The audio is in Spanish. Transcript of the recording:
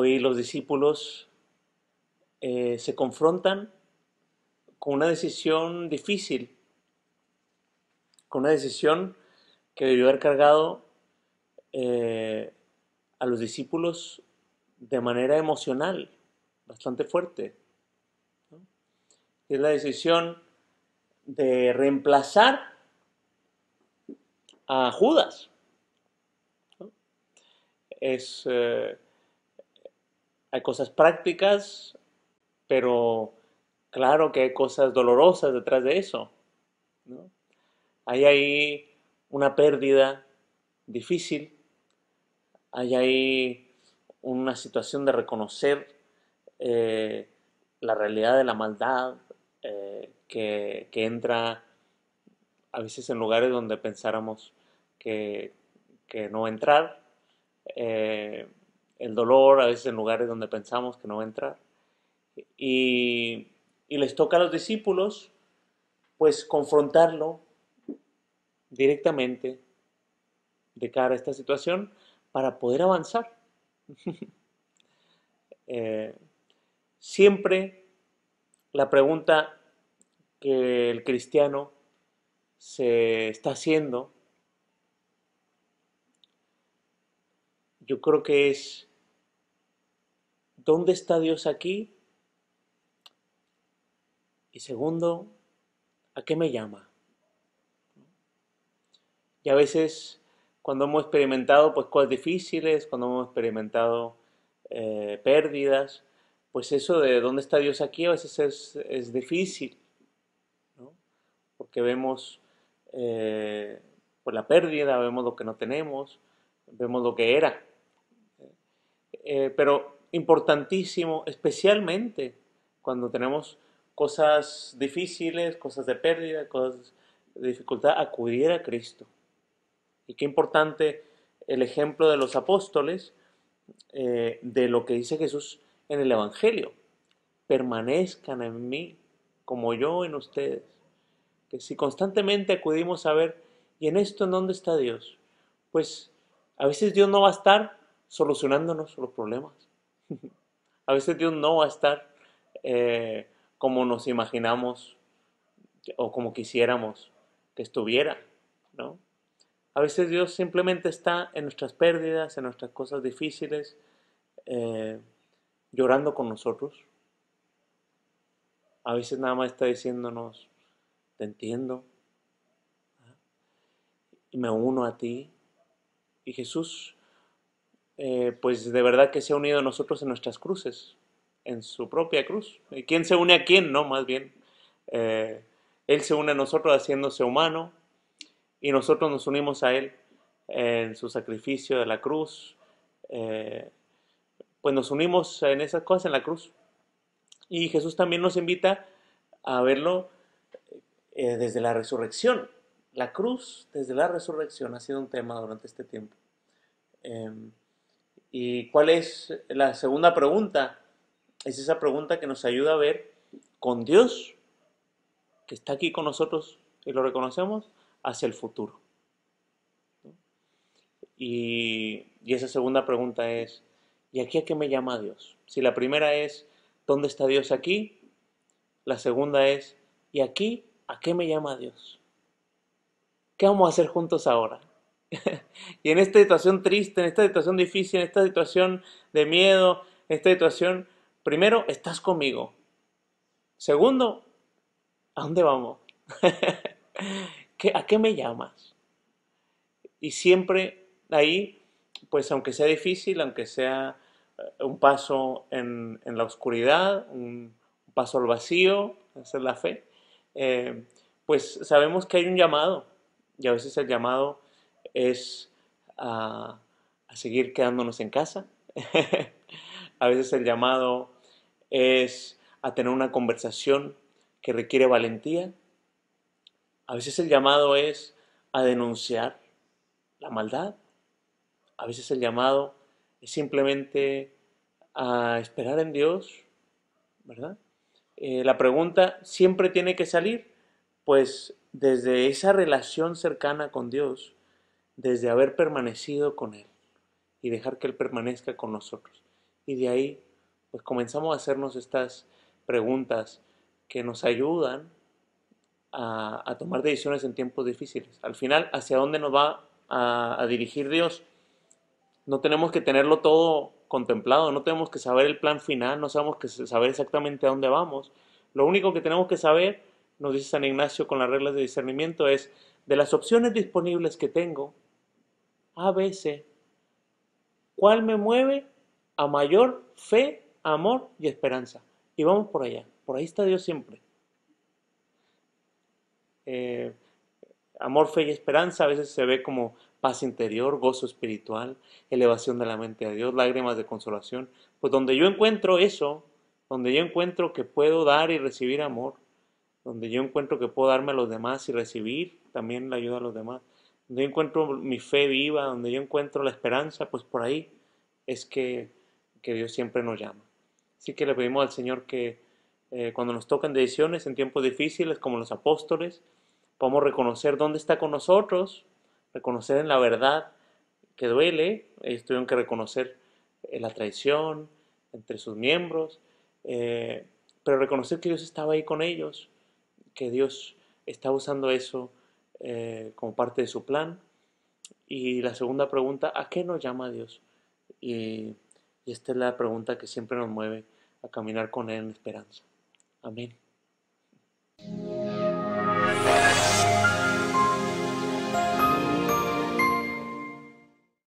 hoy los discípulos eh, se confrontan con una decisión difícil, con una decisión que debió haber cargado eh, a los discípulos de manera emocional, bastante fuerte. Es la decisión de reemplazar a Judas. Es eh, hay cosas prácticas, pero claro que hay cosas dolorosas detrás de eso. ¿no? Hay ahí una pérdida difícil, hay ahí una situación de reconocer eh, la realidad de la maldad eh, que, entra a veces en lugares donde pensáramos que, no entrar. Eh, el dolor, a veces en lugares donde pensamos que no va a entrar. Y, les toca a los discípulos, pues, confrontarlo directamente de cara a esta situación para poder avanzar. Eh, siempre la pregunta que el cristiano se está haciendo, yo creo que es ¿dónde está Dios aquí? Y segundo, ¿a qué me llama? Y a veces cuando hemos experimentado pues, cosas difíciles, cuando hemos experimentado eh, pérdidas, pues eso de dónde está Dios aquí a veces es, difícil, porque vemos eh, pues, la pérdida, vemos lo que no tenemos, vemos lo que era. Eh, pero importantísimo, especialmente cuando tenemos cosas difíciles, cosas de pérdida, cosas de dificultad, acudir a Cristo. Y qué importante el ejemplo de los apóstoles, eh, de lo que dice Jesús en el Evangelio. Permanezcan en mí como yo en ustedes. Que si constantemente acudimos a ver, ¿y en esto en dónde está Dios? Pues a veces Dios no va a estar solucionándonos los problemas. A veces Dios no va a estar eh, como nos imaginamos o como quisiéramos que estuviera, A veces Dios simplemente está en nuestras pérdidas, en nuestras cosas difíciles, eh, llorando con nosotros. A veces nada más está diciéndonos, te entiendo, ¿ah? y me uno a ti. Y Jesús eh, pues de verdad que se ha unido a nosotros en nuestras cruces, en su propia cruz. Eh, ¿Quién se une a quién? No, más bien. Eh, él se une a nosotros haciéndose humano y nosotros nos unimos a Él en su sacrificio de la cruz. pues nos unimos en esas cosas en la cruz. Y Jesús también nos invita a verlo desde la resurrección. La cruz desde la resurrección ha sido un tema durante este tiempo. Em, ¿Y cuál es la segunda pregunta? Es esa pregunta que nos ayuda a ver con Dios, que está aquí con nosotros y lo reconocemos, hacia el futuro. Y, esa segunda pregunta es, ¿y aquí a qué me llama Dios? Si la primera es, ¿dónde está Dios aquí? La segunda es, ¿y aquí a qué me llama Dios? ¿Qué vamos a hacer juntos ahora? y en esta situación triste, en esta situación difícil, en esta situación de miedo, en esta situación, primero, estás conmigo. Segundo, ¿a dónde vamos? ¿A qué me llamas? Y siempre ahí, pues aunque sea difícil, aunque sea eh, un paso en, la oscuridad, un paso al vacío, hacer la fe, eh, pues sabemos que hay un llamado. Y a veces el llamado es ah, a seguir quedándonos en casa. a veces el llamado es a tener una conversación que requiere valentía. A veces el llamado es a denunciar la maldad. A veces el llamado es simplemente a esperar en Dios, ¿verdad? Eh, la pregunta siempre tiene que salir, pues desde esa relación cercana con Dios, desde haber permanecido con Él y dejar que Él permanezca con nosotros. Y de ahí, pues comenzamos a hacernos estas preguntas que nos ayudan a, tomar decisiones en tiempos difíciles. Al final, ¿hacia dónde nos va a, dirigir Dios? No tenemos que tenerlo todo contemplado, no tenemos que saber el plan final, no sabemos que saber exactamente a dónde vamos. Lo único que tenemos que saber, nos dice San Ignacio con las reglas de discernimiento, es de las opciones disponibles que tengo, a veces. ¿Cuál me mueve? A mayor fe, amor y esperanza. Y vamos por allá. Por ahí está Dios siempre. Eh, amor, fe y esperanza a veces se ve como paz interior, gozo espiritual, elevación de la mente a Dios, lágrimas de consolación. Pues donde yo encuentro eso, donde yo encuentro que puedo dar y recibir amor, donde yo encuentro que puedo darme a los demás y recibir también la ayuda a los demás, donde yo encuentro mi fe viva, donde yo encuentro la esperanza, pues por ahí es que, Dios siempre nos llama. Así que le pedimos al Señor que eh, cuando nos tocan decisiones en tiempos difíciles, como los apóstoles, podamos reconocer dónde está con nosotros, reconocer en la verdad que duele, ellos tuvieron que reconocer eh, la traición entre sus miembros, eh, pero reconocer que Dios estaba ahí con ellos, que Dios estaba usando eso eh, como parte de su plan. Y la segunda pregunta, ¿a qué nos llama Dios? y esta es la pregunta que siempre nos mueve a caminar con Él en esperanza. Amén.